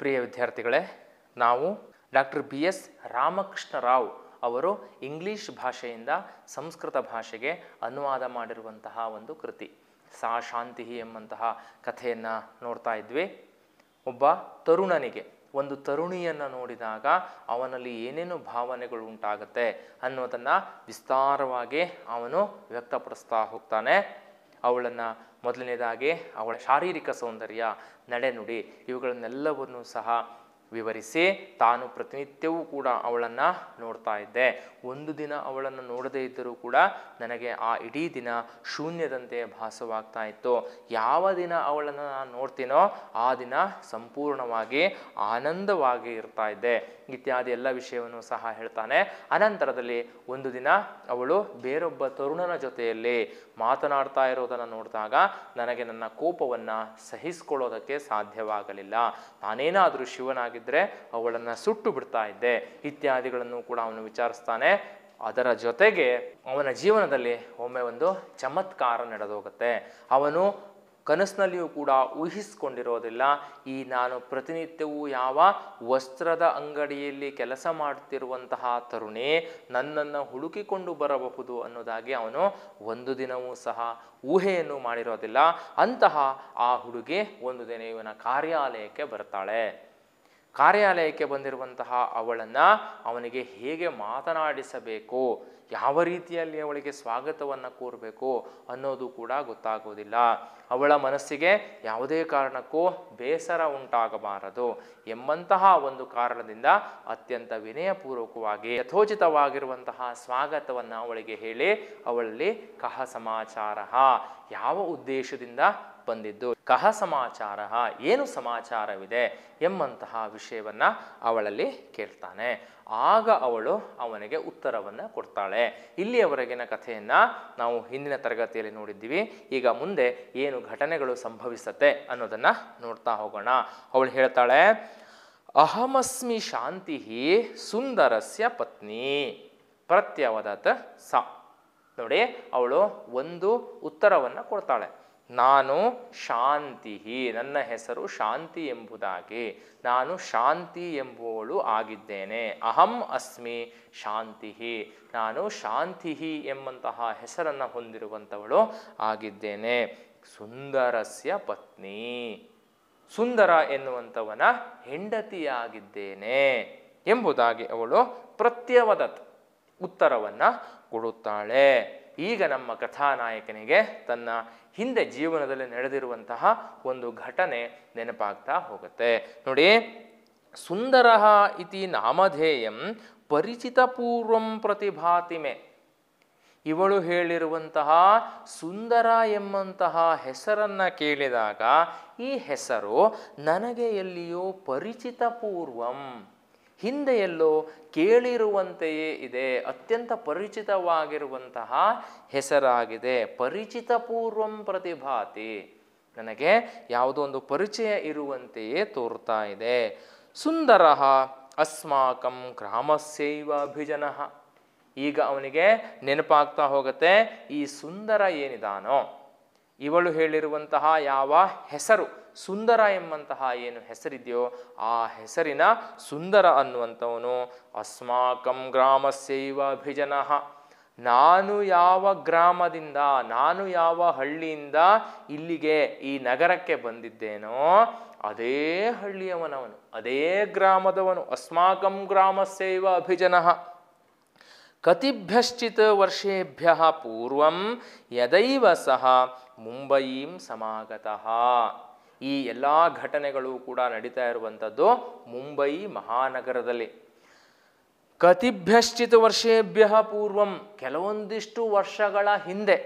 ಪ್ರಿಯ ವಿದ್ಯಾರ್ಥಿಗಳೇ ನಾವು doctor B S Ramakrishna Rao ಅವರು ಇಂಗ್ಲಿಷ್ ಭಾಷೆಯಿಂದ ಸಂಸ್ಕೃತ ಭಾಷೆಗೆ ಅನುವಾದ ಮಾಡಿರುವಂತಹ ಒಂದು ಕೃತಿ ಸಾ ಶಾಂತಿ ಎಂಬಂತಹ ಕಥೆಯನ್ನು ನೋಡ್ತಾ ಇದ್ವಿ ಒಬ್ಬ ತರುಣನಿಗೆ ಒಂದು ತರುಣಿಯನ್ನು ನೋಡಿದಾಗ ಅವನಲ್ಲಿ ಏನೇನು ಭಾವನೆಗಳು ಉಂಟಾಗುತ್ತೆ ಅನ್ನೋದನ್ನು ವಿಸ್ತಾರವಾಗಿ ಅವನು ವ್ಯಕ್ತಪಡಿಸ್ತಾ ಹೋಗ್ತಾನೆ ಅವಳನ್ನು ಮೊದಲನೇದಾಗಿ ಅವಳ ಶಾರೀರಿಕ ಸೌಂದರ್ಯ ನಡೆನುಡಿ ಇವುಗಳನ್ನೆಲ್ಲವನ್ನು ಸಹ ವಿವರಿಸಿ ತಾನು ಪ್ರತಿನಿತ್ಯವೂ ಕೂಡ ಅವಳನ್ನು ನೋಡ್ತಾ ಇದ್ದೆ ಒಂದು ದಿನ ಅವಳನ್ನು ನೋಡದೇ ಇದ್ದರೂ ಕೂಡ ನನಗೆ ಆ ಇಡೀ ದಿನ ಶೂನ್ಯದಂತೆ ಭಾಸವಾಗ್ತಾ ಇತ್ತು ಯಾವ ದಿನ ಅವಳನ್ನು ನಾನು ನೋಡ್ತೀನೋ ಆ ದಿನ ಸಂಪೂರ್ಣವಾಗಿ ಆನಂದವಾಗಿ ಇರ್ತಾ ಇದ್ದೆ ಇತ್ಯಾದಿ ಎಲ್ಲ ವಿಷಯವನ್ನು ಸಹ ಹೇಳ್ತಾನೆ ಅನಂತರದಲ್ಲಿ ಒಂದು ದಿನ ಅವಳು ಬೇರೊಬ್ಬ ತರುಣನ ಜೊತೆಯಲ್ಲಿ ಮಾತನಾಡ್ತಾ ಇರೋದನ್ನು ನೋಡಿದಾಗ ನನಗೆ ನನ್ನ ಕೋಪವನ್ನು ಸಹಿಸಿಕೊಳ್ಳೋದಕ್ಕೆ ಸಾಧ್ಯವಾಗಲಿಲ್ಲ ನಾನೇನಾದರೂ ಶಿವನಾಗಿದ್ದರೆ ಅವಳನ್ನು ಸುಟ್ಟು ಬಿಡ್ತಾ ಇದ್ದೆ ಇತ್ಯಾದಿಗಳನ್ನು ಕೂಡ ಅವನು ವಿಚಾರಿಸ್ತಾನೆ ಅದರ ಜೊತೆಗೆ ಅವನ ಜೀವನದಲ್ಲಿ ಒಮ್ಮೆ ಒಂದು ಚಮತ್ಕಾರ ನಡೆದೋಗುತ್ತೆ ಅವನು ಕನಸಿನಲ್ಲಿಯೂ ಕೂಡ ಊಹಿಸಿಕೊಂಡಿರೋದಿಲ್ಲ ಈ ನಾನು ಪ್ರತಿನಿತ್ಯವೂ ಯಾವ ವಸ್ತ್ರದ ಅಂಗಡಿಯಲ್ಲಿ ಕೆಲಸ ಮಾಡ್ತಿರುವಂತಹ ತರುಣಿ ನನ್ನನ್ನು ಹುಡುಕಿಕೊಂಡು ಬರಬಹುದು ಅನ್ನೋದಾಗಿ ಅವನು ಒಂದು ದಿನವೂ ಸಹ ಊಹೆಯನ್ನು ಮಾಡಿರೋದಿಲ್ಲ ಅಂತಹ ಆ ಹುಡುಗಿ ಒಂದು ದಿನ ಇವನ ಕಾರ್ಯಾಲಯಕ್ಕೆ ಬರ್ತಾಳೆ ಕಾರ್ಯಾಲಯಕ್ಕೆ ಬಂದಿರುವಂತಹ ಅವಳನ್ನು ಅವನಿಗೆ ಹೇಗೆ ಮಾತನಾಡಿಸಬೇಕು ಯಾವ ರೀತಿಯಲ್ಲಿ ಅವಳಿಗೆ ಸ್ವಾಗತವನ್ನು ಕೋರಬೇಕು ಅನ್ನೋದು ಕೂಡ ಗೊತ್ತಾಗೋದಿಲ್ಲ ಅವಳ ಮನಸ್ಸಿಗೆ ಯಾವುದೇ ಕಾರಣಕ್ಕೂ ಬೇಸರ ಉಂಟಾಗಬಾರದು ಎಂಬಂತಹ ಒಂದು ಕಾರಣದಿಂದ ಅತ್ಯಂತ ವಿನಯಪೂರ್ವಕವಾಗಿ ಯಥೋಚಿತವಾಗಿರುವಂತಹ ಸ್ವಾಗತವನ್ನು ಅವಳಿಗೆ ಹೇಳಿ ಅವಳಲ್ಲಿ ಕಹ ಸಮಾಚಾರ ಯಾವ ಉದ್ದೇಶದಿಂದ ಬಂದಿದ್ದು ಕಹ ಸಮಾಚಾರ ಏನು ಸಮಾಚಾರವಿದೆ ಎಂಬಂತಹ ವಿಷಯವನ್ನು ಅವಳಲ್ಲಿ ಕೇಳ್ತಾನೆ ಆಗ ಅವಳು ಅವನಿಗೆ ಉತ್ತರವನ್ನು ಕೊಡ್ತಾಳೆ ಇಲ್ಲಿಯವರೆಗಿನ ಕಥೆಯನ್ನು ನಾವು ಹಿಂದಿನ ತರಗತಿಯಲ್ಲಿ ನೋಡಿದ್ದೀವಿ ಈಗ ಮುಂದೆ ಏನು ಘಟನೆಗಳು ಸಂಭವಿಸತ್ತೆ ಅನ್ನೋದನ್ನು ನೋಡ್ತಾ ಹೋಗೋಣ ಅವಳು ಹೇಳ್ತಾಳೆ ಅಹಮಸ್ಮಿ ಶಾಂತಿ ಸುಂದರಸ್ಯ ಪತ್ನಿ ಪ್ರತ್ಯವದತ್ ಸ ನೋಡಿ ಅವಳು ಒಂದು ಉತ್ತರವನ್ನು ಕೊಡ್ತಾಳೆ ನಾನು ಶಾಂತಿ ನನ್ನ ಹೆಸರು ಶಾಂತಿ ಎಂಬುದಾಗಿ ನಾನು ಶಾಂತಿ ಎಂಬುವಳು ಆಗಿದ್ದೇನೆ ಅಹಂ ಅಸ್ಮಿ ಶಾಂತಿ ನಾನು ಶಾಂತಿ ಎಂಬಂತಹ ಹೆಸರನ್ನು ಹೊಂದಿರುವಂಥವಳು ಆಗಿದ್ದೇನೆ ಸುಂದರಸ್ಯ ಪತ್ನಿ ಸುಂದರ ಎನ್ನುವಂಥವನ ಹೆಂಡತಿಯಾಗಿದ್ದೇನೆ ಎಂಬುದಾಗಿ ಅವಳು ಪ್ರತ್ಯವದ ಉತ್ತರವನ್ನು ಕೊಡುತ್ತಾಳೆ ಈಗ ನಮ್ಮ ಕಥಾನಾಯಕನಿಗೆ ತನ್ನ ಹಿಂದೆ ಜೀವನದಲ್ಲಿ ನಡೆದಿರುವಂತಹ ಒಂದು ಘಟನೆ ನೆನಪಾಗ್ತಾ ಹೋಗುತ್ತೆ ನೋಡಿ ಸುಂದರ ಇತಿ ನಾಮಧೇಯಂ ಪರಿಚಿತ ಪೂರ್ವಂ ಪ್ರತಿಭಾತಿಮೆ ಇವಳು ಹೇಳಿರುವಂತಹ ಸುಂದರ ಎಂಬಂತಹ ಹೆಸರನ್ನು ಕೇಳಿದಾಗ ಈ ಹೆಸರು ನನಗೆ ಎಲ್ಲಿಯೋ ಪರಿಚಿತ ಪೂರ್ವಂ ಹಿಂದೆ ಎಲ್ಲೋ ಕೇಳಿರುವಂತೆಯೇ ಇದೆ ಅತ್ಯಂತ ಪರಿಚಿತವಾಗಿರುವಂತಹ ಹೆಸರಾಗಿದೆ ಪರಿಚಿತ ಪೂರ್ವಂ ಪ್ರತಿಭಾತಿ ನನಗೆ ಯಾವುದೋ ಒಂದು ಪರಿಚಯ ಇರುವಂತೆಯೇ ತೋರ್ತಾ ಇದೆ ಸುಂದರ ಅಸ್ಮಾಕಂ ಗ್ರಾಮಸ್ಯೈವ ಅಭಿಜನ ಈಗ ಅವನಿಗೆ ನೆನಪಾಗ್ತಾ ಹೋಗುತ್ತೆ ಈ ಸುಂದರ ಏನಿದಾನೋ ಇವಳು ಹೇಳಿರುವಂತಹ ಯಾವ ಹೆಸರು ಸುಂದರ ಎಂಬಂತಹ ಏನು ಹೆಸರಿದೆಯೋ ಆ ಹೆಸರಿನ ಸುಂದರ ಅನ್ನುವಂಥವನು ಅಸ್ಮಾಕಂ ಗ್ರಾಮಸ್ಯೈವ ಅಭಿಜನ ನಾನು ಯಾವ ಗ್ರಾಮದಿಂದ ನಾನು ಯಾವ ಹಳ್ಳಿಯಿಂದ ಇಲ್ಲಿಗೆ ಈ ನಗರಕ್ಕೆ ಬಂದಿದ್ದೇನೋ ಅದೇ ಹಳ್ಳಿಯವನವನು ಅದೇ ಗ್ರಾಮದವನು ಅಸ್ಮಾಕಂ ಗ್ರಾಮಸ್ಯೈವ ಅಭಿಜನ ಕತಿಭ್ಯಶ್ಚಿತ್ ವರ್ಷೇಭ್ಯ ಪೂರ್ವಂ ಯದೈವ ಸಹ ಮುಂಬಯೀಂ ಸಮಾಗತಃ ಈ ಎಲ್ಲ ಘಟನೆಗಳು ಕೂಡ ನಡೀತಾ ಇರುವಂಥದ್ದು ಮುಂಬೈ ಮಹಾನಗರದಲ್ಲಿ ಕತಿಭ್ಯಶ್ಚಿತ ವರ್ಷೇಭ್ಯ ಪೂರ್ವಂ ಕೆಲವೊಂದಿಷ್ಟು ವರ್ಷಗಳ ಹಿಂದೆ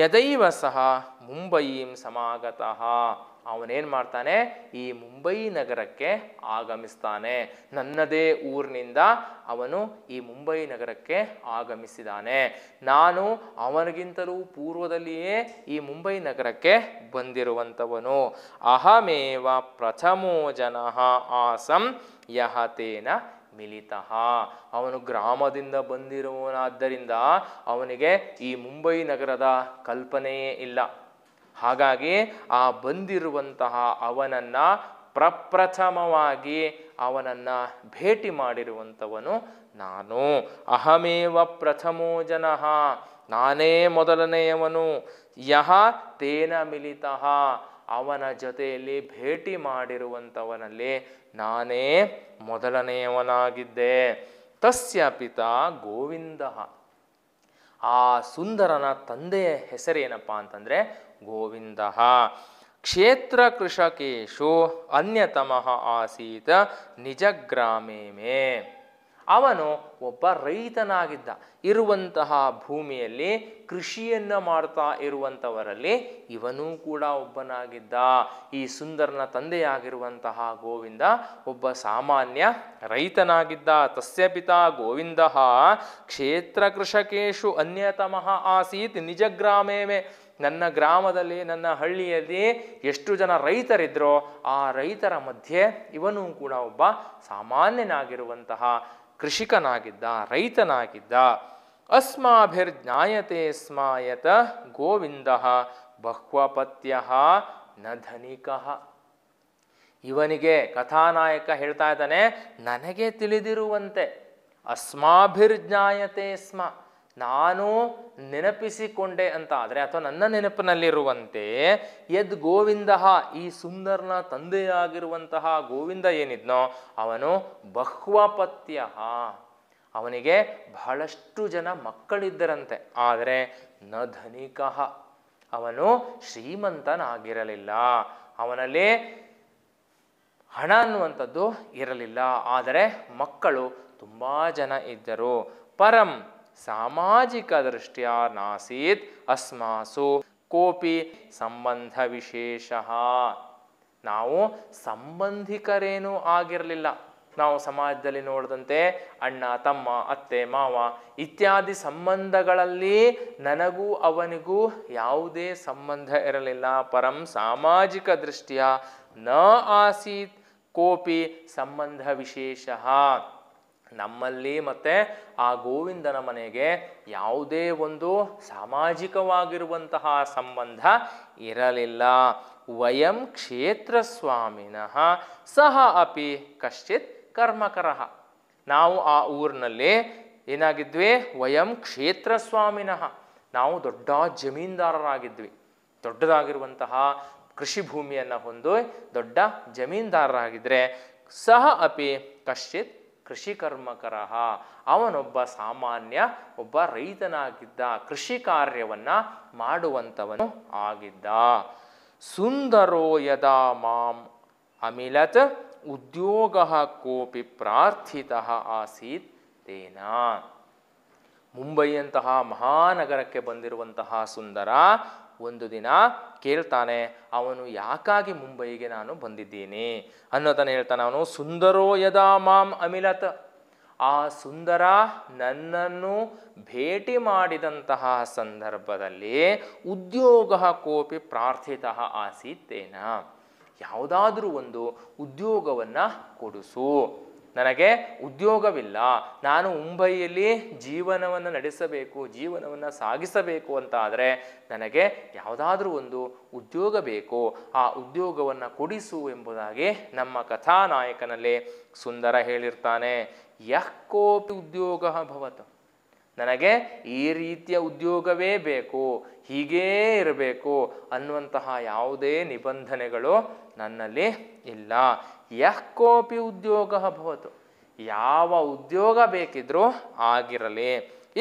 ಯದೈವ ಸಹ ಮುಂಬಯೀಂ ಸಮಾಗತಃ ಅವನೇನು ಮಾಡ್ತಾನೆ ಈ ಮುಂಬೈ ನಗರಕ್ಕೆ ಆಗಮಿಸ್ತಾನೆ ನನ್ನದೇ ಊರಿನಿಂದ ಅವನು ಈ ಮುಂಬೈ ನಗರಕ್ಕೆ ಆಗಮಿಸಿದಾನೆ ನಾನು ಅವನಿಗಿಂತಲೂ ಪೂರ್ವದಲ್ಲಿಯೇ ಈ ಮುಂಬೈ ನಗರಕ್ಕೆ ಬಂದಿರುವಂಥವನು ಅಹಮೇವ ಪ್ರಥಮೋ ಜನ ಆಸಂ ಯಹತೇನ ಮಿಲಿತಃ ಅವನು ಗ್ರಾಮದಿಂದ ಬಂದಿರುವನಾದ್ದರಿಂದ ಅವನಿಗೆ ಈ ಮುಂಬೈ ನಗರದ ಕಲ್ಪನೆಯೇ ಇಲ್ಲ ಹಾಗಾಗಿ ಆ ಬಂದಿರುವಂತಹ ಅವನನ್ನ ಪ್ರಪ್ರಥಮವಾಗಿ ಅವನನ್ನ ಭೇಟಿ ಮಾಡಿರುವಂಥವನು ನಾನು ಅಹಮೇವ ಪ್ರಥಮೋ ಜನಃ ನಾನೇ ಮೊದಲನೆಯವನು ಯಹ ತೇನ ಮಿಲಿತಃ ಅವನ ಜೊತೆಯಲ್ಲಿ ಭೇಟಿ ಮಾಡಿರುವಂಥವನಲ್ಲಿ ನಾನೇ ಮೊದಲನೆಯವನಾಗಿದ್ದೆ ತಸ್ಯ ಪಿತಾ ಗೋವಿಂದ ಆ ಸುಂದರನ ತಂದೆಯ ಹೆಸರೇನಪ್ಪ ಅಂತಂದರೆ ಗೋವಿಂದ ಕ್ಷೇತ್ರ ಕೃಷಕೇಶು ಅನ್ಯತಮಃ ಆಸೀತ ನಿಜಗ್ರಾಮೇ ಮೇ ಅವನು ಒಬ್ಬ ರೈತನಾಗಿದ್ದ ಇರುವಂತಹ ಭೂಮಿಯಲ್ಲಿ ಕೃಷಿಯನ್ನು ಮಾಡ್ತಾ ಇರುವಂಥವರಲ್ಲಿ ಇವನೂ ಕೂಡ ಒಬ್ಬನಾಗಿದ್ದ ಈ ಸುಂದರನ ತಂದೆಯಾಗಿರುವಂತಹ ಗೋವಿಂದ ಒಬ್ಬ ಸಾಮಾನ್ಯ ರೈತನಾಗಿದ್ದ ತಸ್ಯ ಪಿತಾ ಗೋವಿಂದ ಕ್ಷೇತ್ರ ಕೃಷಕೇಶು ಅನ್ಯತಮಃ ಆಸೀತ್ ನಿಜ ಗ್ರಾಮೇವೆ ನನ್ನ ಗ್ರಾಮದಲ್ಲಿ ನನ್ನ ಹಳ್ಳಿಯಲ್ಲಿ ಎಷ್ಟು ಜನ ರೈತರಿದ್ರೋ ಆ ರೈತರ ಮಧ್ಯೆ ಇವನು ಕೂಡ ಒಬ್ಬ ಸಾಮಾನ್ಯನಾಗಿರುವಂತಹ ಕೃಷಿಕನಾಗಿದ್ದ ರೈತನಾಗಿದ್ದ ಅಸ್ಮಾಭಿರ್ಜ್ಞಾಯತೆ ಸ್ಮಾಯತ ಗೋವಿಂದ ಬಹ್ವಪತ್ಯ ನ ಧನಿಕ ಇವನಿಗೆ ಕಥಾನಾಯಕ ಹೇಳ್ತಾ ಇದ್ದಾನೆ ನನಗೆ ತಿಳಿದಿರುವಂತೆ ಅಸ್ಮಾಭಿರ್ಜ್ಞಾಯತೆ ಸ್ಮ ನಾನು ನೆನಪಿಸಿಕೊಂಡೆ ಅಂತ ಆದರೆ ಅಥವಾ ನನ್ನ ನೆನಪಿನಲ್ಲಿರುವಂತೆ ಯದ್ ಗೋವಿಂದ ಈ ಸುಂದರನ ತಂದೆಯಾಗಿರುವಂತಹ ಗೋವಿಂದ ಏನಿದ್ನೋ ಅವನು ಬಹ್ವಾಪತ್ಯ ಅವನಿಗೆ ಬಹಳಷ್ಟು ಜನ ಮಕ್ಕಳಿದ್ದರಂತೆ ಆದರೆ ನ ಧನಿಕ ಅವನು ಶ್ರೀಮಂತನಾಗಿರಲಿಲ್ಲ ಅವನಲ್ಲಿ ಹಣ ಅನ್ನುವಂಥದ್ದು ಇರಲಿಲ್ಲ ಆದರೆ ಮಕ್ಕಳು ತುಂಬ ಜನ ಇದ್ದರು ಪರಂ ಸಾಮಾಜಿಕ ದೃಷ್ಟಿಯ ನಾಸೀತ್ ಅಸ್ಮಾಸು ಕೋಪಿ ಸಂಬಂಧ ವಿಶೇಷ ನಾವು ಸಂಬಂಧಿಕರೇನೂ ಆಗಿರಲಿಲ್ಲ ನಾವು ಸಮಾಜದಲ್ಲಿ ನೋಡಿದಂತೆ ಅಣ್ಣ ತಮ್ಮ ಅತ್ತೆ ಮಾವ ಇತ್ಯಾದಿ ಸಂಬಂಧಗಳಲ್ಲಿ ನನಗೂ ಅವನಿಗೂ ಯಾವುದೇ ಸಂಬಂಧ ಇರಲಿಲ್ಲ ಪರಂ ಸಾಮಾಜಿಕ ದೃಷ್ಟಿಯ ನ ಆಸೀತ್ ಕೋಪಿ ಸಂಬಂಧ ವಿಶೇಷ ನಮ್ಮಲ್ಲಿ ಮತ್ತು ಆ ಗೋವಿಂದನ ಮನೆಗೆ ಯಾವುದೇ ಒಂದು ಸಾಮಾಜಿಕವಾಗಿರುವಂತಹ ಸಂಬಂಧ ಇರಲಿಲ್ಲ ವಯಂ ಕ್ಷೇತ್ರ ಸಹ ಅಪಿ ಕಶ್ಚಿತ್ ಕರ್ಮಕರಃ ನಾವು ಆ ಊರಿನಲ್ಲಿ ಏನಾಗಿದ್ವಿ ವಯಂ ಕ್ಷೇತ್ರ ನಾವು ದೊಡ್ಡ ಜಮೀನ್ದಾರರಾಗಿದ್ವಿ ದೊಡ್ಡದಾಗಿರುವಂತಹ ಕೃಷಿ ಭೂಮಿಯನ್ನು ಹೊಂದು ದೊಡ್ಡ ಜಮೀನ್ದಾರರಾಗಿದ್ದರೆ ಸಹ ಅಪಿ ಕಶ್ಚಿತ್ ಕೃಷಿ ಕರ್ಮಕರ ಅವನೊಬ್ಬ ಸಾಮಾನ್ಯ ಒಬ್ಬ ರೈತನಾಗಿದ್ದ ಕೃಷಿ ಕಾರ್ಯವನ್ನ ಮಾಡುವಂಥವನು ಆಗಿದ್ದ ಸುಂದರೋ ಯದಾ ಮಾಂ ಅಮಿಲತ್ ಉದ್ಯೋಗ ಕೋಪಿ ಪ್ರಾರ್ಥಿತ ಆಸೀತ್ ತೇನ ಮುಂಬೈಯಂತಹ ಮಹಾನಗರಕ್ಕೆ ಬಂದಿರುವಂತಹ ಸುಂದರ ಒಂದು ದಿನ ಕೇಳ್ತಾನೆ ಅವನು ಯಾಕಾಗಿ ಮುಂಬೈಗೆ ನಾನು ಬಂದಿದ್ದೀನಿ ಅನ್ನೋದನ್ನ ಹೇಳ್ತಾನೆ ಅವನು ಸುಂದರೋ ಯದಾ ಮಾಂ ಅಮಿಲತ್ ಆ ಸುಂದರ ನನ್ನನ್ನು ಭೇಟಿ ಮಾಡಿದಂತಹ ಸಂದರ್ಭದಲ್ಲಿ ಉದ್ಯೋಗ ಕೋಪಿ ಪ್ರಾರ್ಥಿತ ಆಸೀತೇನ ಯಾವುದಾದ್ರೂ ಒಂದು ಉದ್ಯೋಗವನ್ನು ಕೊಡಿಸು ನನಗೆ ಉದ್ಯೋಗವಿಲ್ಲ ನಾನು ಮುಂಬೈಯಲ್ಲಿ ಜೀವನವನ್ನು ನಡೆಸಬೇಕು ಜೀವನವನ್ನು ಸಾಗಿಸಬೇಕು ಅಂತ ಆದರೆ ನನಗೆ ಯಾವುದಾದ್ರೂ ಒಂದು ಉದ್ಯೋಗ ಬೇಕು ಆ ಉದ್ಯೋಗವನ್ನು ಕೊಡಿಸು ಎಂಬುದಾಗಿ ನಮ್ಮ ಕಥಾನಾಯಕನಲ್ಲಿ ಸುಂದರ ಹೇಳಿರ್ತಾನೆ ಯಃ ಕೋಪಿ ಉದ್ಯೋಗ ಭವತು ನನಗೆ ಈ ರೀತಿಯ ಉದ್ಯೋಗವೇ ಬೇಕು ಹೀಗೇ ಇರಬೇಕು ಅನ್ನುವಂತಹ ಯಾವುದೇ ನಿಬಂಧನೆಗಳು ನನ್ನಲ್ಲಿ ಇಲ್ಲ ಯಹ್ ಉದ್ಯೋಗ ಬಹುದು ಯಾವ ಉದ್ಯೋಗ ಬೇಕಿದ್ರೂ ಆಗಿರಲಿ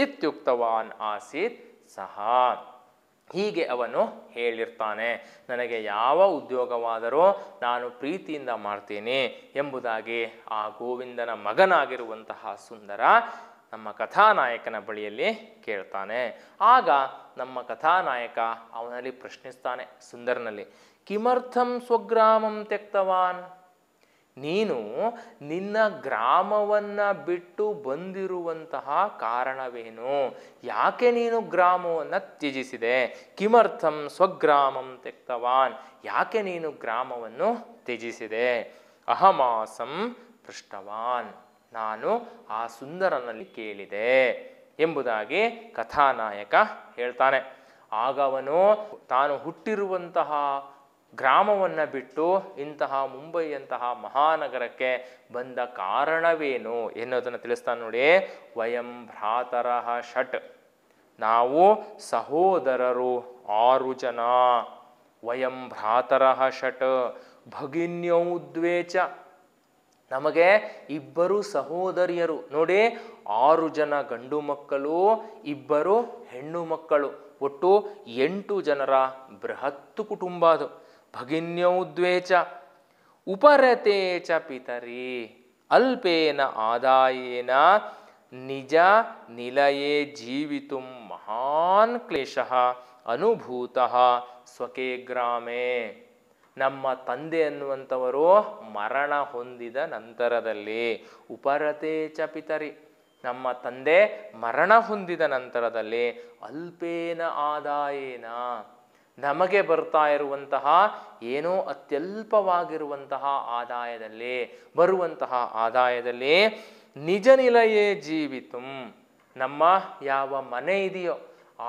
ಇತ್ಯುಕ್ತವಾನ್ ಆಸೀತ್ ಸಹ ಹೀಗೆ ಅವನು ಹೇಳಿರ್ತಾನೆ ನನಗೆ ಯಾವ ಉದ್ಯೋಗವಾದರೂ ನಾನು ಪ್ರೀತಿಯಿಂದ ಮಾಡ್ತೀನಿ ಎಂಬುದಾಗಿ ಆ ಗೋವಿಂದನ ಮಗನಾಗಿರುವಂತಹ ಸುಂದರ ನಮ್ಮ ಕಥಾನಾಯಕನ ಬಳಿಯಲ್ಲಿ ಕೇಳ್ತಾನೆ ಆಗ ನಮ್ಮ ಕಥಾನಾಯಕ ಅವನಲ್ಲಿ ಪ್ರಶ್ನಿಸ್ತಾನೆ ಸುಂದರನಲ್ಲಿ ಕಿಮರ್ಥಂ ಸ್ವಗ್ರಾಮಂ ತೆಕ್ತವಾನ್ ನೀನು ನಿನ್ನ ಗ್ರಾಮವನ್ನು ಬಿಟ್ಟು ಬಂದಿರುವಂತಹ ಕಾರಣವೇನು ಯಾಕೆ ನೀನು ಗ್ರಾಮವನ್ನು ತ್ಯಜಿಸಿದೆ ಕಿಮರ್ಥಂ ಸ್ವಗ್ರಾಮಂ ತೆಕ್ತವಾನ್ ಯಾಕೆ ನೀನು ಗ್ರಾಮವನ್ನು ತ್ಯಜಿಸಿದೆ ಅಹಮಾಸಂ ಪೃಷ್ಟವಾನ್ ನಾನು ಆ ಸುಂದರನಲ್ಲಿ ಕೇಳಿದೆ ಎಂಬುದಾಗಿ ಕಥಾನಾಯಕ ಹೇಳ್ತಾನೆ ಆಗವನು ತಾನು ಹುಟ್ಟಿರುವಂತಹ ಗ್ರಾಮವನ್ನು ಬಿಟ್ಟು ಇಂತಹ ಮುಂಬೈಯಂತಹ ಮಹಾನಗರಕ್ಕೆ ಬಂದ ಕಾರಣವೇನು ಎನ್ನುವುದನ್ನು ತಿಳಿಸ್ತಾನೆ ನೋಡಿ ವಯಂ ಭ್ರಾತರಃ ಷಟ್ ನಾವು ಸಹೋದರರು ಆರು ಜನ ವಯಂ ಭ್ರಾತರಃ ಷಟ್ ಭಗಿನ್ಯೌದ್ವೇಚ ನಮಗೆ ಇಬ್ಬರು ಸಹೋದರಿಯರು ನೋಡಿ ಆರು ಜನ ಗಂಡು ಮಕ್ಕಳು ಇಬ್ಬರು ಹೆಣ್ಣು ಮಕ್ಕಳು ಒಟ್ಟು ಎಂಟು ಜನರ ಬೃಹತ್ತು ಕುಟುಂಬ ಅದು ಭಗಿನ್ಯೌದ್ವೇಚ ಉಪರತೇಚ ಪಿತರಿ ಅಲ್ಪೇನ ಆದಾಯೇನ ನಿಜ ನಿಲಯೇ ಜೀವಿತು ಮಹಾನ್ ಕ್ಲೇಶ ಅನುಭೂತ ಸ್ವಕೇ ಗ್ರಾಮೇ ನಮ್ಮ ತಂದೆ ಅನ್ನುವಂಥವರು ಮರಣ ಹೊಂದಿದ ನಂತರದಲ್ಲಿ ಉಪರತೆ ಚಪಿತರಿ ನಮ್ಮ ತಂದೆ ಮರಣ ಹೊಂದಿದ ನಂತರದಲ್ಲಿ ಅಲ್ಪೇನ ಆದಾಯೇನ ನಮಗೆ ಬರ್ತಾ ಇರುವಂತಹ ಏನೋ ಅತ್ಯಲ್ಪವಾಗಿರುವಂತಹ ಆದಾಯದಲ್ಲಿ ಬರುವಂತಹ ಆದಾಯದಲ್ಲಿ ನಿಜ ನಿಲಯೇ ಜೀವಿತು ನಮ್ಮ ಯಾವ ಮನೆ ಇದೆಯೋ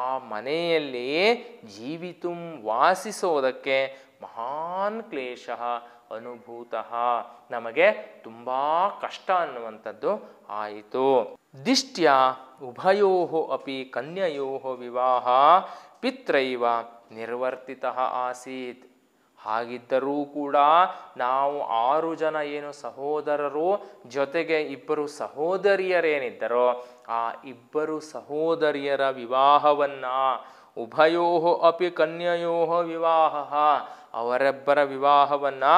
ಆ ಮನೆಯಲ್ಲಿ ಜೀವಿತು ವಾಸಿಸೋದಕ್ಕೆ ಮಹಾನ್ ಕ್ಲೇಶ ಅನುಭೂತಃ ನಮಗೆ ತುಂಬ ಕಷ್ಟ ಅನ್ನುವಂಥದ್ದು ಆಯಿತು ದಿಷ್ಟ್ಯ ಉಭಯೋ ಅಪಿ ಕನ್ಯೆಯೋ ವಿವಾಹ ಪಿತ್ರೈವ ನಿರ್ವರ್ತಿತ ಆಸೀತ್ ಹಾಗಿದ್ದರೂ ಕೂಡ ನಾವು ಆರು ಜನ ಏನು ಸಹೋದರರು ಜೊತೆಗೆ ಇಬ್ಬರು ಸಹೋದರಿಯರೇನಿದ್ದರೋ ಆ ಇಬ್ಬರು ಸಹೋದರಿಯರ ವಿವಾಹವನ್ನು ಉಭಯೋ ಅಪಿ ಕನ್ಯೆಯೋ ವಿವಾಹ ಅವರಿಬ್ಬರ ವಿವಾಹವನ್ನು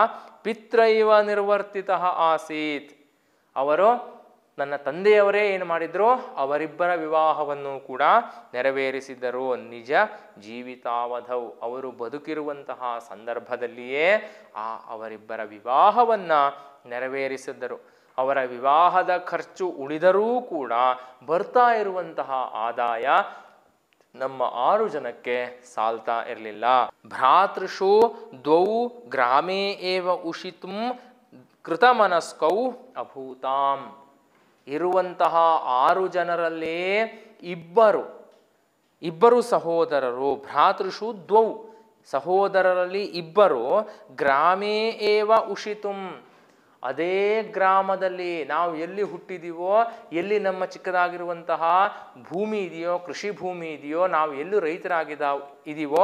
ಪಿತ್ರೈವ ನಿರ್ವರ್ತಿತ ಆಸೀತ್ ಅವರು ನನ್ನ ತಂದೆಯವರೇ ಏನು ಮಾಡಿದ್ರು ಅವರಿಬ್ಬರ ವಿವಾಹವನ್ನು ಕೂಡ ನೆರವೇರಿಸಿದರು ನಿಜ ಜೀವಿತಾವಧವು ಅವರು ಬದುಕಿರುವಂತಹ ಸಂದರ್ಭದಲ್ಲಿಯೇ ಆ ಅವರಿಬ್ಬರ ವಿವಾಹವನ್ನು ನೆರವೇರಿಸಿದ್ದರು ಅವರ ವಿವಾಹದ ಖರ್ಚು ಉಳಿದರೂ ಕೂಡ ಬರ್ತಾ ಇರುವಂತಹ ಆದಾಯ ನಮ್ಮ ಆರು ಜನಕ್ಕೆ ಸಾಲ್ತಾ ಇರಲಿಲ್ಲ ಭ್ರಾತೃಷು ದ್ವೌ ಗ್ರಾಮೇ ಏವ ಉಷಿತುಂ ಕೃತಮನಸ್ಕೌ ಅಭೂತಾಂ ಇರುವಂತಹ ಆರು ಜನರಲ್ಲೇ ಇಬ್ಬರು ಇಬ್ಬರು ಸಹೋದರರು ಭ್ರಾತೃಷು ದ್ವೌ ಸಹೋದರರಲ್ಲಿ ಇಬ್ಬರು ಗ್ರಾಮೇ ಏವ ಅದೇ ಗ್ರಾಮದಲ್ಲಿ ನಾವು ಎಲ್ಲಿ ಹುಟ್ಟಿದೀವೋ ಎಲ್ಲಿ ನಮ್ಮ ಚಿಕ್ಕದಾಗಿರುವಂತಹ ಭೂಮಿ ಇದೆಯೋ ಕೃಷಿ ಭೂಮಿ ಇದೆಯೋ ನಾವು ಎಲ್ಲೂ ರೈತರಾಗಿದ ಇದೀವೋ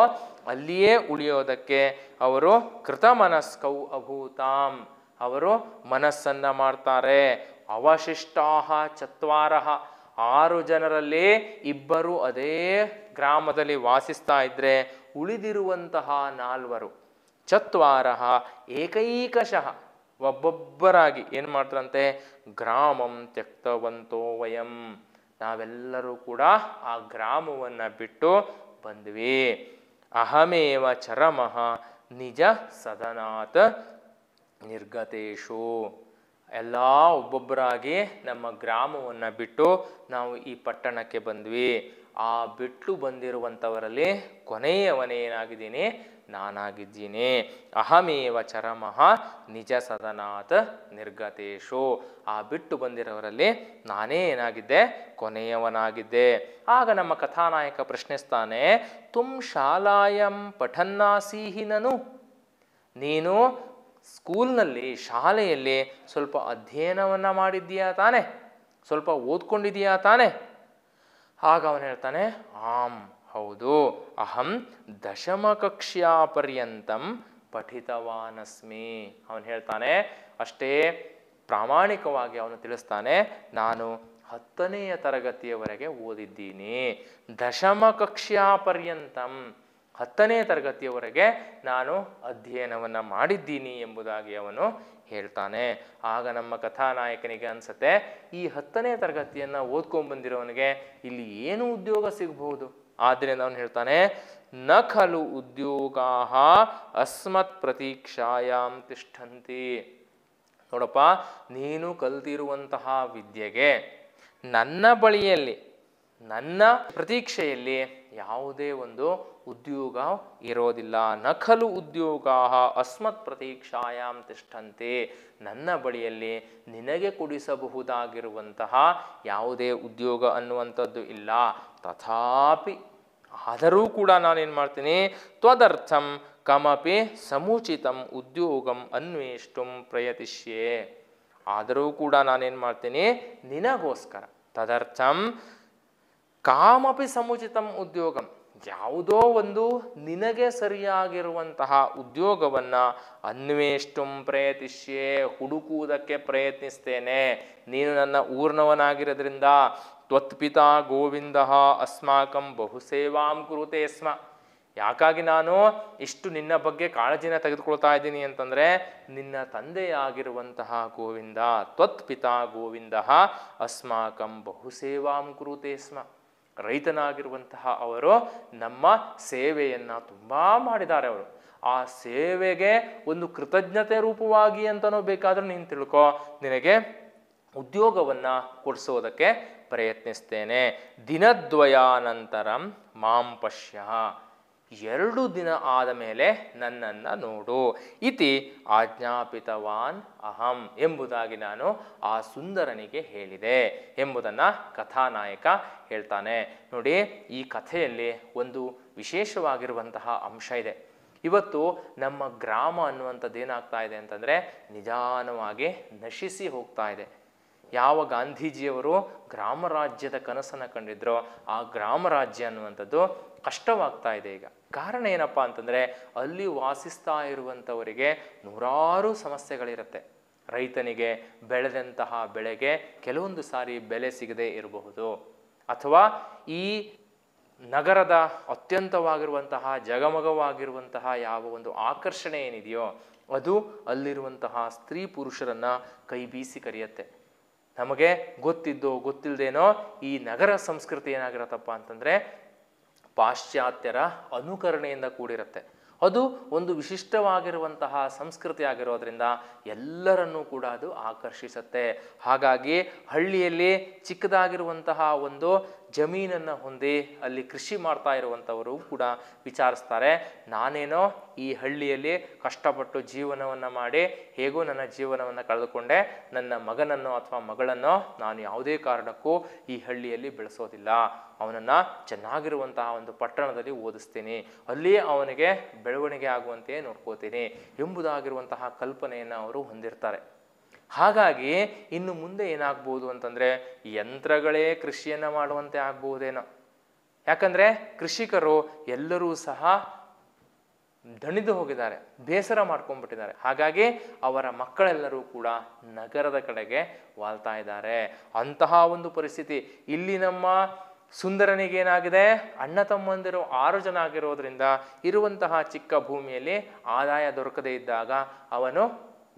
ಅಲ್ಲಿಯೇ ಉಳಿಯೋದಕ್ಕೆ ಅವರು ಕೃತ ಮನಸ್ಕೌ ಅಭೂತಾಂ ಅವರು ಮನಸ್ಸನ್ನು ಮಾಡ್ತಾರೆ ಅವಶಿಷ್ಟಾಹ ಚತ್ವಾರಃ ಆರು ಜನರಲ್ಲಿ ಇಬ್ಬರು ಅದೇ ಗ್ರಾಮದಲ್ಲಿ ವಾಸಿಸ್ತಾ ಇದ್ದರೆ ಉಳಿದಿರುವಂತಹ ನಾಲ್ವರು ಚತ್ವಾರಃ ಏಕೈಕಶಃ ಒಬ್ಬೊಬ್ಬರಾಗಿ ಏನು ಮಾಡ್ತಾರಂತೆ ಗ್ರಾಮಂ ತೆಕ್ತವಂತೋ ವಯಂ ನಾವೆಲ್ಲರೂ ಕೂಡ ಆ ಗ್ರಾಮವನ್ನು ಬಿಟ್ಟು ಬಂದ್ವಿ ಅಹಮೇವ ಚರಮಃ ನಿಜ ಸದನಾಥ ನಿರ್ಗತೇಶು ಎಲ್ಲ ಒಬ್ಬೊಬ್ಬರಾಗಿ ನಮ್ಮ ಗ್ರಾಮವನ್ನು ಬಿಟ್ಟು ನಾವು ಈ ಪಟ್ಟಣಕ್ಕೆ ಬಂದ್ವಿ ಆ ಬಿಟ್ಟು ಬಂದಿರುವಂಥವರಲ್ಲಿ ಕೊನೆಯವನೇನಾಗಿದ್ದೀನಿ ನಾನಾಗಿದ್ದೀನಿ ಅಹಮೇವ ಚರಮಃ ನಿಜ ಸದನಾಥ ನಿರ್ಗತೇಶು ಆ ಬಿಟ್ಟು ಬಂದಿರೋರಲ್ಲಿ ನಾನೇ ಏನಾಗಿದ್ದೆ ಕೊನೆಯವನಾಗಿದ್ದೆ ಆಗ ನಮ್ಮ ಕಥಾನಾಯಕ ಪ್ರಶ್ನಿಸ್ತಾನೆ ತುಂ ಶಾಲಾಯಂ ಪಠನ್ನಾಸೀಹಿನನು ನೀನು ಸ್ಕೂಲ್ನಲ್ಲಿ ಶಾಲೆಯಲ್ಲಿ ಸ್ವಲ್ಪ ಅಧ್ಯಯನವನ್ನು ಮಾಡಿದ್ದೀಯಾ ತಾನೆ ಸ್ವಲ್ಪ ಓದ್ಕೊಂಡಿದೀಯಾ ತಾನೆ ಆಗ ಅವನು ಹೇಳ್ತಾನೆ ಆಮ್ ಹೌದು ಅಹಂ ಕಕ್ಷ್ಯಾ ಪರ್ಯಂತಂ ಪಠಿತವಾನಸ್ಮಿ ಅವನು ಹೇಳ್ತಾನೆ ಅಷ್ಟೇ ಪ್ರಾಮಾಣಿಕವಾಗಿ ಅವನು ತಿಳಿಸ್ತಾನೆ ನಾನು ಹತ್ತನೆಯ ತರಗತಿಯವರೆಗೆ ಓದಿದ್ದೀನಿ ದಶಮ ಕಕ್ಷ್ಯಾ ಪರ್ಯಂತಂ ಹತ್ತನೇ ತರಗತಿಯವರೆಗೆ ನಾನು ಅಧ್ಯಯನವನ್ನು ಮಾಡಿದ್ದೀನಿ ಎಂಬುದಾಗಿ ಅವನು ಹೇಳ್ತಾನೆ ಆಗ ನಮ್ಮ ಕಥಾನಾಯಕನಿಗೆ ಅನಿಸುತ್ತೆ ಈ ಹತ್ತನೇ ತರಗತಿಯನ್ನು ಓದ್ಕೊಂಡು ಬಂದಿರೋವನಿಗೆ ಇಲ್ಲಿ ಏನು ಉದ್ಯೋಗ ಸಿಗಬಹುದು ಆದ್ದರಿಂದ ಅವನು ಹೇಳ್ತಾನೆ ನ ಖಲು ಉದ್ಯೋಗ ಅಸ್ಮತ್ ಪ್ರತೀಕ್ಷಾಯಾಮ್ ತಿಷ್ಠಂತಿ ನೋಡಪ್ಪ ನೀನು ಕಲ್ತಿರುವಂತಹ ವಿದ್ಯೆಗೆ ನನ್ನ ಬಳಿಯಲ್ಲಿ ನನ್ನ ಪ್ರತೀಕ್ಷೆಯಲ್ಲಿ ಯಾವುದೇ ಒಂದು ಉದ್ಯೋಗ ಇರೋದಿಲ್ಲ ನಕಲು ಉದ್ಯೋಗ ಅಸ್ಮತ್ ಪ್ರತೀಕ್ಷಾಯಾಂ ತಿಷ್ಟಂತೆ ನನ್ನ ಬಳಿಯಲ್ಲಿ ನಿನಗೆ ಕೊಡಿಸಬಹುದಾಗಿರುವಂತಹ ಯಾವುದೇ ಉದ್ಯೋಗ ಅನ್ನುವಂಥದ್ದು ಇಲ್ಲ ತಥಾಪಿ ಆದರೂ ಕೂಡ ನಾನೇನು ಮಾಡ್ತೀನಿ ತ್ವದರ್ಥಂ ಕಮಪಿ ಸಮುಚಿತಂ ಉದ್ಯೋಗಂ ಅನ್ವೇಷ್ಟುಂ ಪ್ರಯತಿಷ್ಯೇ ಆದರೂ ಕೂಡ ನಾನೇನು ಮಾಡ್ತೀನಿ ನಿನಗೋಸ್ಕರ ತದರ್ಥಂ ಕಾಮಪಿ ಸಮುಚಿತಂ ಉದ್ಯೋಗಂ ಯಾವುದೋ ಒಂದು ನಿನಗೆ ಸರಿಯಾಗಿರುವಂತಹ ಉದ್ಯೋಗವನ್ನು ಅನ್ವೇಷ್ಟುಂ ಪ್ರಯತಿಷ್ಯೆ ಹುಡುಕುವುದಕ್ಕೆ ಪ್ರಯತ್ನಿಸ್ತೇನೆ ನೀನು ನನ್ನ ಊರ್ಣವನಾಗಿರೋದ್ರಿಂದ ತ್ವತ್ಪಿತಾ ಗೋವಿಂದ ಅಸ್ಮಾಕಂ ಸೇವಾಂ ಕುರುತೆ ಸ್ಮ ಯಾಕಾಗಿ ನಾನು ಇಷ್ಟು ನಿನ್ನ ಬಗ್ಗೆ ಕಾಳಜಿನ ತೆಗೆದುಕೊಳ್ತಾ ಇದ್ದೀನಿ ಅಂತಂದರೆ ನಿನ್ನ ತಂದೆಯಾಗಿರುವಂತಹ ಗೋವಿಂದ ತ್ವತ್ಪಿತಾ ಗೋವಿಂದ ಅಸ್ಮಾಕಂ ಸೇವಾಂ ಕುರುತೆ ಸ್ಮ ರೈತನಾಗಿರುವಂತಹ ಅವರು ನಮ್ಮ ಸೇವೆಯನ್ನು ತುಂಬ ಮಾಡಿದ್ದಾರೆ ಅವರು ಆ ಸೇವೆಗೆ ಒಂದು ಕೃತಜ್ಞತೆ ರೂಪವಾಗಿ ಅಂತನೋ ಬೇಕಾದರೂ ನೀನು ತಿಳ್ಕೊ ನಿನಗೆ ಉದ್ಯೋಗವನ್ನು ಕೊಡಿಸೋದಕ್ಕೆ ಪ್ರಯತ್ನಿಸ್ತೇನೆ ದಿನದ್ವಯಾನಂತರಂ ಮಾಂ ಪಶ್ಯ ಎರಡು ದಿನ ಆದ ಮೇಲೆ ನನ್ನನ್ನು ನೋಡು ಇತಿ ಆಜ್ಞಾಪಿತವಾನ್ ಅಹಂ ಎಂಬುದಾಗಿ ನಾನು ಆ ಸುಂದರನಿಗೆ ಹೇಳಿದೆ ಎಂಬುದನ್ನು ಕಥಾನಾಯಕ ಹೇಳ್ತಾನೆ ನೋಡಿ ಈ ಕಥೆಯಲ್ಲಿ ಒಂದು ವಿಶೇಷವಾಗಿರುವಂತಹ ಅಂಶ ಇದೆ ಇವತ್ತು ನಮ್ಮ ಗ್ರಾಮ ಅನ್ನುವಂಥದ್ದು ಏನಾಗ್ತಾ ಇದೆ ಅಂತಂದರೆ ನಿಧಾನವಾಗಿ ನಶಿಸಿ ಹೋಗ್ತಾ ಇದೆ ಯಾವ ಗಾಂಧೀಜಿಯವರು ಗ್ರಾಮರಾಜ್ಯದ ಕನಸನ್ನು ಕಂಡಿದ್ರೋ ಆ ಗ್ರಾಮರಾಜ್ಯ ಅನ್ನುವಂಥದ್ದು ಕಷ್ಟವಾಗ್ತಾ ಇದೆ ಈಗ ಕಾರಣ ಏನಪ್ಪ ಅಂತಂದರೆ ಅಲ್ಲಿ ವಾಸಿಸ್ತಾ ಇರುವಂಥವರಿಗೆ ನೂರಾರು ಸಮಸ್ಯೆಗಳಿರುತ್ತೆ ರೈತನಿಗೆ ಬೆಳೆದಂತಹ ಬೆಳೆಗೆ ಕೆಲವೊಂದು ಸಾರಿ ಬೆಲೆ ಸಿಗದೆ ಇರಬಹುದು ಅಥವಾ ಈ ನಗರದ ಅತ್ಯಂತವಾಗಿರುವಂತಹ ಜಗಮಗವಾಗಿರುವಂತಹ ಯಾವ ಒಂದು ಆಕರ್ಷಣೆ ಏನಿದೆಯೋ ಅದು ಅಲ್ಲಿರುವಂತಹ ಸ್ತ್ರೀ ಪುರುಷರನ್ನು ಕೈ ಬೀಸಿ ಕರೆಯುತ್ತೆ ನಮಗೆ ಗೊತ್ತಿದ್ದು ಗೊತ್ತಿಲ್ಲದೇನೋ ಈ ನಗರ ಸಂಸ್ಕೃತಿ ಏನಾಗಿರತ್ತಪ್ಪ ಅಂತಂದರೆ ಪಾಶ್ಚಾತ್ಯರ ಅನುಕರಣೆಯಿಂದ ಕೂಡಿರುತ್ತೆ ಅದು ಒಂದು ವಿಶಿಷ್ಟವಾಗಿರುವಂತಹ ಸಂಸ್ಕೃತಿ ಆಗಿರೋದ್ರಿಂದ ಎಲ್ಲರನ್ನೂ ಕೂಡ ಅದು ಆಕರ್ಷಿಸುತ್ತೆ ಹಾಗಾಗಿ ಹಳ್ಳಿಯಲ್ಲಿ ಚಿಕ್ಕದಾಗಿರುವಂತಹ ಒಂದು ಜಮೀನನ್ನು ಹೊಂದಿ ಅಲ್ಲಿ ಕೃಷಿ ಮಾಡ್ತಾ ಇರುವಂಥವರು ಕೂಡ ವಿಚಾರಿಸ್ತಾರೆ ನಾನೇನೋ ಈ ಹಳ್ಳಿಯಲ್ಲಿ ಕಷ್ಟಪಟ್ಟು ಜೀವನವನ್ನು ಮಾಡಿ ಹೇಗೋ ನನ್ನ ಜೀವನವನ್ನು ಕಳೆದುಕೊಂಡೆ ನನ್ನ ಮಗನನ್ನು ಅಥವಾ ಮಗಳನ್ನು ನಾನು ಯಾವುದೇ ಕಾರಣಕ್ಕೂ ಈ ಹಳ್ಳಿಯಲ್ಲಿ ಬೆಳೆಸೋದಿಲ್ಲ ಅವನನ್ನು ಚೆನ್ನಾಗಿರುವಂತಹ ಒಂದು ಪಟ್ಟಣದಲ್ಲಿ ಓದಿಸ್ತೀನಿ ಅಲ್ಲಿ ಅವನಿಗೆ ಬೆಳವಣಿಗೆ ಆಗುವಂತೆಯೇ ನೋಡ್ಕೋತೀನಿ ಎಂಬುದಾಗಿರುವಂತಹ ಕಲ್ಪನೆಯನ್ನು ಅವರು ಹೊಂದಿರ್ತಾರೆ ಹಾಗಾಗಿ ಇನ್ನು ಮುಂದೆ ಏನಾಗ್ಬೋದು ಅಂತಂದರೆ ಯಂತ್ರಗಳೇ ಕೃಷಿಯನ್ನು ಮಾಡುವಂತೆ ಆಗ್ಬೋದೇನೋ ಯಾಕಂದರೆ ಕೃಷಿಕರು ಎಲ್ಲರೂ ಸಹ ದಣಿದು ಹೋಗಿದ್ದಾರೆ ಬೇಸರ ಮಾಡ್ಕೊಂಡ್ಬಿಟ್ಟಿದ್ದಾರೆ ಹಾಗಾಗಿ ಅವರ ಮಕ್ಕಳೆಲ್ಲರೂ ಕೂಡ ನಗರದ ಕಡೆಗೆ ವಾಲ್ತಾ ಇದ್ದಾರೆ ಅಂತಹ ಒಂದು ಪರಿಸ್ಥಿತಿ ಇಲ್ಲಿ ನಮ್ಮ ಸುಂದರನಿಗೇನಾಗಿದೆ ಅಣ್ಣ ತಮ್ಮಂದಿರು ಆರು ಜನ ಆಗಿರೋದ್ರಿಂದ ಇರುವಂತಹ ಚಿಕ್ಕ ಭೂಮಿಯಲ್ಲಿ ಆದಾಯ ದೊರಕದೇ ಇದ್ದಾಗ ಅವನು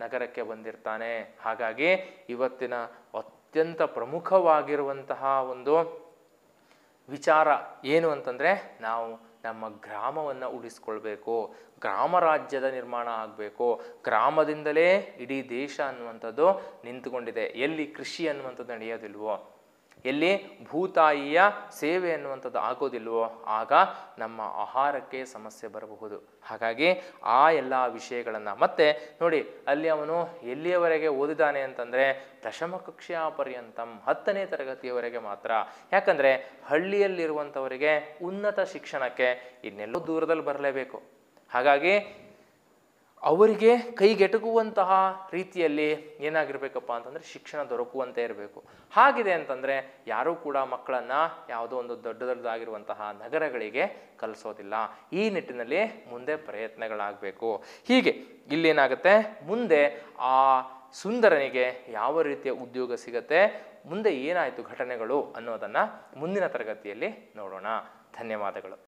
ನಗರಕ್ಕೆ ಬಂದಿರ್ತಾನೆ ಹಾಗಾಗಿ ಇವತ್ತಿನ ಅತ್ಯಂತ ಪ್ರಮುಖವಾಗಿರುವಂತಹ ಒಂದು ವಿಚಾರ ಏನು ಅಂತಂದರೆ ನಾವು ನಮ್ಮ ಗ್ರಾಮವನ್ನು ಉಳಿಸ್ಕೊಳ್ಬೇಕು ಗ್ರಾಮ ರಾಜ್ಯದ ನಿರ್ಮಾಣ ಆಗಬೇಕು ಗ್ರಾಮದಿಂದಲೇ ಇಡೀ ದೇಶ ಅನ್ನುವಂಥದ್ದು ನಿಂತುಕೊಂಡಿದೆ ಎಲ್ಲಿ ಕೃಷಿ ಅನ್ನುವಂಥದ್ದು ನಡೆಯೋದಿಲ್ವೋ ಎಲ್ಲಿ ಭೂತಾಯಿಯ ಸೇವೆ ಅನ್ನುವಂಥದ್ದು ಆಗೋದಿಲ್ವೋ ಆಗ ನಮ್ಮ ಆಹಾರಕ್ಕೆ ಸಮಸ್ಯೆ ಬರಬಹುದು ಹಾಗಾಗಿ ಆ ಎಲ್ಲ ವಿಷಯಗಳನ್ನು ಮತ್ತೆ ನೋಡಿ ಅಲ್ಲಿ ಅವನು ಎಲ್ಲಿಯವರೆಗೆ ಓದಿದ್ದಾನೆ ಅಂತಂದರೆ ದಶಮ ಕಕ್ಷೆಯ ಪರ್ಯಂತ ಹತ್ತನೇ ತರಗತಿಯವರೆಗೆ ಮಾತ್ರ ಯಾಕಂದರೆ ಹಳ್ಳಿಯಲ್ಲಿರುವಂಥವರಿಗೆ ಉನ್ನತ ಶಿಕ್ಷಣಕ್ಕೆ ಇನ್ನೆಲ್ಲೋ ದೂರದಲ್ಲಿ ಬರಲೇಬೇಕು ಹಾಗಾಗಿ ಅವರಿಗೆ ಕೈಗೆಟಕುವಂತಹ ರೀತಿಯಲ್ಲಿ ಏನಾಗಿರಬೇಕಪ್ಪ ಅಂತಂದರೆ ಶಿಕ್ಷಣ ದೊರಕುವಂತೆ ಇರಬೇಕು ಹಾಗಿದೆ ಅಂತಂದರೆ ಯಾರೂ ಕೂಡ ಮಕ್ಕಳನ್ನು ಯಾವುದೋ ಒಂದು ದೊಡ್ಡ ದೊಡ್ಡದಾಗಿರುವಂತಹ ನಗರಗಳಿಗೆ ಕಲಿಸೋದಿಲ್ಲ ಈ ನಿಟ್ಟಿನಲ್ಲಿ ಮುಂದೆ ಪ್ರಯತ್ನಗಳಾಗಬೇಕು ಹೀಗೆ ಇಲ್ಲೇನಾಗುತ್ತೆ ಮುಂದೆ ಆ ಸುಂದರನಿಗೆ ಯಾವ ರೀತಿಯ ಉದ್ಯೋಗ ಸಿಗತ್ತೆ ಮುಂದೆ ಏನಾಯಿತು ಘಟನೆಗಳು ಅನ್ನೋದನ್ನು ಮುಂದಿನ ತರಗತಿಯಲ್ಲಿ ನೋಡೋಣ ಧನ್ಯವಾದಗಳು